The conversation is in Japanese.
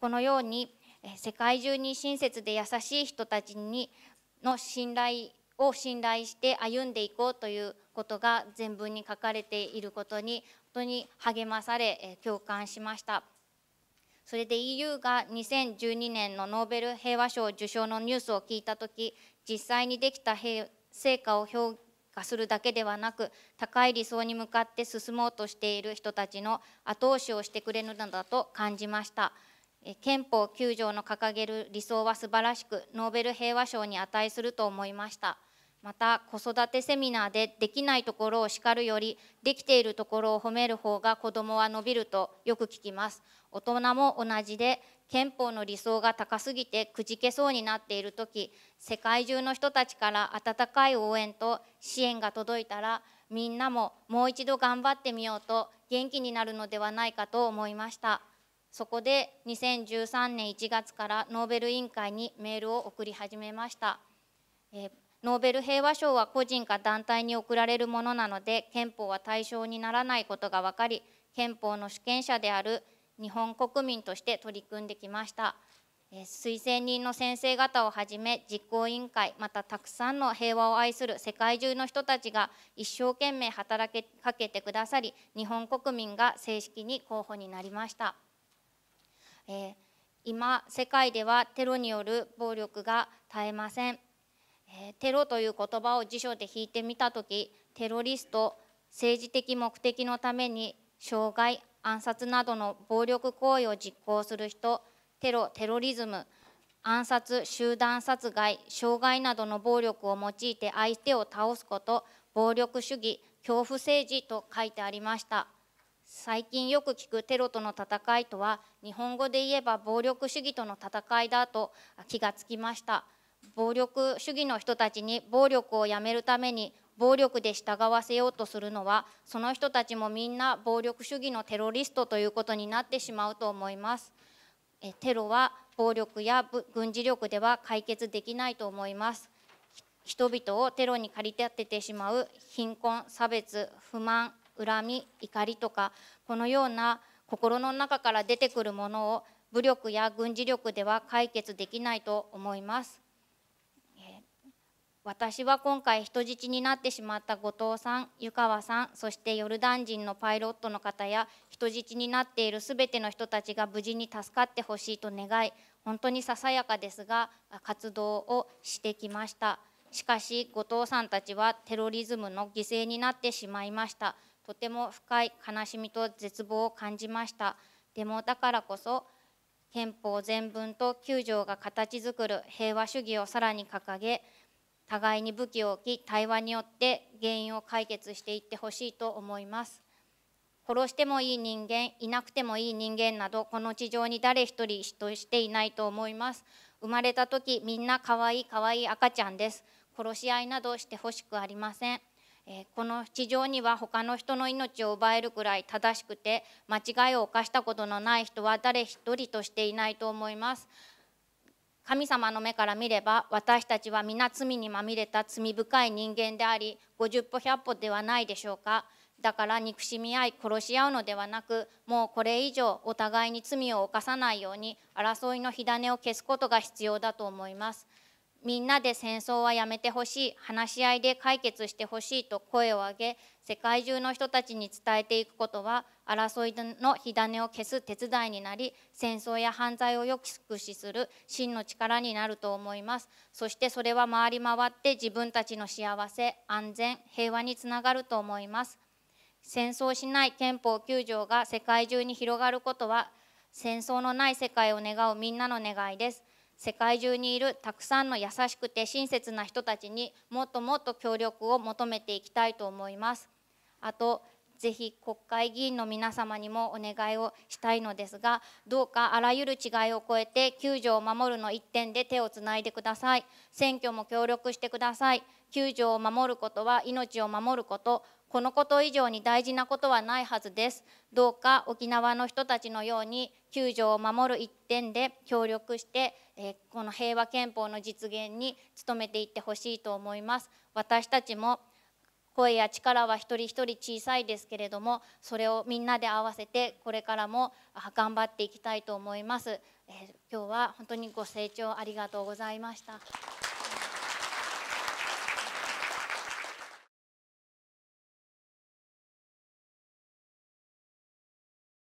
このように世界中に親切で優しい人たちにの信頼を信頼して歩んでいこうということが全文に書かれていることに本当に励まされ共感しましたそれで EU が2012年のノーベル平和賞受賞のニュースを聞いた時実際にできた成果を評価するだけではなく高い理想に向かって進もうとしている人たちの後押しをしてくれるのだと感じました。憲法9条の掲げる理想は素晴らしくノーベル平和賞に値すると思いましたまた子育てセミナーでできないところを叱るよりできているところを褒める方が子どもは伸びるとよく聞きます大人も同じで憲法の理想が高すぎてくじけそうになっている時世界中の人たちから温かい応援と支援が届いたらみんなももう一度頑張ってみようと元気になるのではないかと思いました。そこで2013年1月からノーベル委員会にメールを送り始めました。えノーベル平和賞は個人か団体に贈られるものなので憲法は対象にならないことが分かり憲法の主権者である日本国民として取り組んできました。え推薦人の先生方をはじめ実行委員会またたくさんの平和を愛する世界中の人たちが一生懸命働けかけてくださり日本国民が正式に候補になりました。えー、今世界ではテロによる暴力が絶えません、えー、テロという言葉を辞書で引いてみた時テロリスト政治的目的のために傷害暗殺などの暴力行為を実行する人テロテロリズム暗殺集団殺害傷害などの暴力を用いて相手を倒すこと暴力主義恐怖政治と書いてありました。最近よく聞くテロとの戦いとは日本語で言えば暴力主義との戦いだと気がつきました暴力主義の人たちに暴力をやめるために暴力で従わせようとするのはその人たちもみんな暴力主義のテロリストということになってしまうと思いますえテロは暴力や軍事力では解決できないと思います人々をテロに駆り立ててしまう貧困差別不満恨み怒りとかこのような心の中から出てくるものを武力や軍事力では解決できないと思います。私は今回人質になってしまった後藤さん湯川さんそしてヨルダン人のパイロットの方や人質になっている全ての人たちが無事に助かってほしいと願い本当にささやかですが活動をしてきましたしかし後藤さんたちはテロリズムの犠牲になってしまいましたとても深い悲しみと絶望を感じましたでもだからこそ憲法全文と9条が形づる平和主義をさらに掲げ互いに武器を置き対話によって原因を解決していってほしいと思います殺してもいい人間いなくてもいい人間などこの地上に誰一人としていないと思います生まれた時みんな可愛い可愛い赤ちゃんです殺し合いなどしてほしくありませんえこの地上には他の人の命を奪えるくらい正しくて間違いを犯したことのない人は誰一人としていないと思います神様の目から見れば私たちは皆罪にまみれた罪深い人間であり50歩100歩ではないでしょうかだから憎しみ合い殺し合うのではなくもうこれ以上お互いに罪を犯さないように争いの火種を消すことが必要だと思います。みんなで戦争はやめてほしい話し合いで解決してほしいと声を上げ世界中の人たちに伝えていくことは争いの火種を消す手伝いになり戦争や犯罪を抑止する真の力になると思いますそしてそれは回り回って自分たちの幸せ安全平和につながると思います戦争しない憲法9条が世界中に広がることは戦争のない世界を願うみんなの願いです世界中にいるたくさんの優しくて親切な人たちにもっともっと協力を求めていきたいと思います。あとぜひ国会議員の皆様にもお願いをしたいのですがどうかあらゆる違いを超えて救助を守るの一点で手をつないでください選挙も協力してください9条を守ることは命を守ることこのこと以上に大事なことはないはずですどうか沖縄の人たちのように救助を守る一点で協力して、えこの平和憲法の実現に努めていってほしいと思います私たちも声や力は一人一人小さいですけれどもそれをみんなで合わせてこれからも頑張っていきたいと思います、え今日は本当にご清聴ありがとうございました